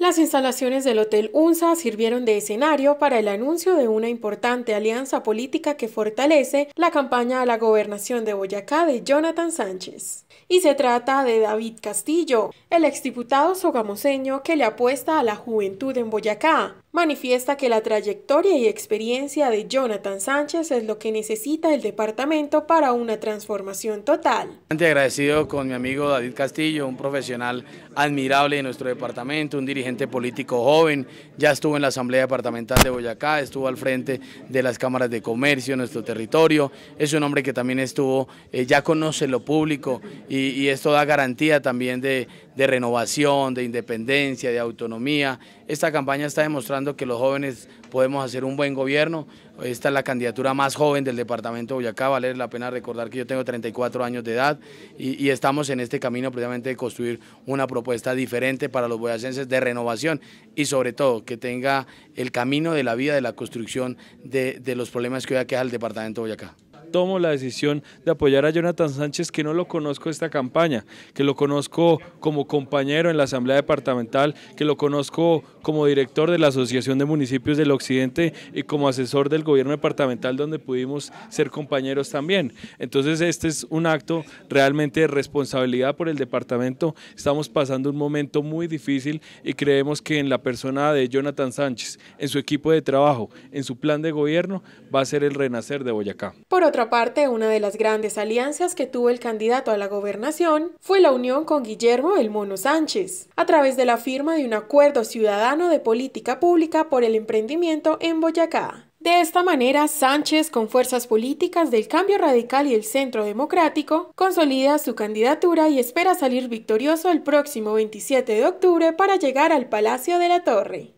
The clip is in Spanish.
Las instalaciones del Hotel UNSA sirvieron de escenario para el anuncio de una importante alianza política que fortalece la campaña a la gobernación de Boyacá de Jonathan Sánchez. Y se trata de David Castillo, el exdiputado sogamoseño que le apuesta a la juventud en Boyacá manifiesta que la trayectoria y experiencia de Jonathan Sánchez es lo que necesita el departamento para una transformación total. Agradecido con mi amigo David Castillo, un profesional admirable de nuestro departamento, un dirigente político joven, ya estuvo en la Asamblea Departamental de Boyacá, estuvo al frente de las cámaras de comercio en nuestro territorio, es un hombre que también estuvo, eh, ya conoce lo público y esto da garantía también de, de renovación, de independencia, de autonomía. Esta campaña está demostrando que los jóvenes podemos hacer un buen gobierno. Esta es la candidatura más joven del departamento de Boyacá, vale la pena recordar que yo tengo 34 años de edad y, estamos en este camino precisamente de construir una propuesta diferente para los boyacenses de renovación y sobre todo que tenga el camino de la vida, de la construcción de, de los problemas que hoy aqueja el departamento de Boyacá tomo la decisión de apoyar a Jonathan Sánchez, que no lo conozco esta campaña, que lo conozco como compañero en la Asamblea Departamental, que lo conozco como director de la Asociación de Municipios del Occidente y como asesor del gobierno departamental donde pudimos ser compañeros también. Entonces este es un acto realmente de responsabilidad por el departamento. Estamos pasando un momento muy difícil y creemos que en la persona de Jonathan Sánchez, en su equipo de trabajo, en su plan de gobierno, va a ser el renacer de Boyacá. Por otro parte, una de las grandes alianzas que tuvo el candidato a la gobernación fue la unión con Guillermo el Mono Sánchez, a través de la firma de un acuerdo ciudadano de política pública por el emprendimiento en Boyacá. De esta manera, Sánchez, con fuerzas políticas del Cambio Radical y el Centro Democrático, consolida su candidatura y espera salir victorioso el próximo 27 de octubre para llegar al Palacio de la Torre.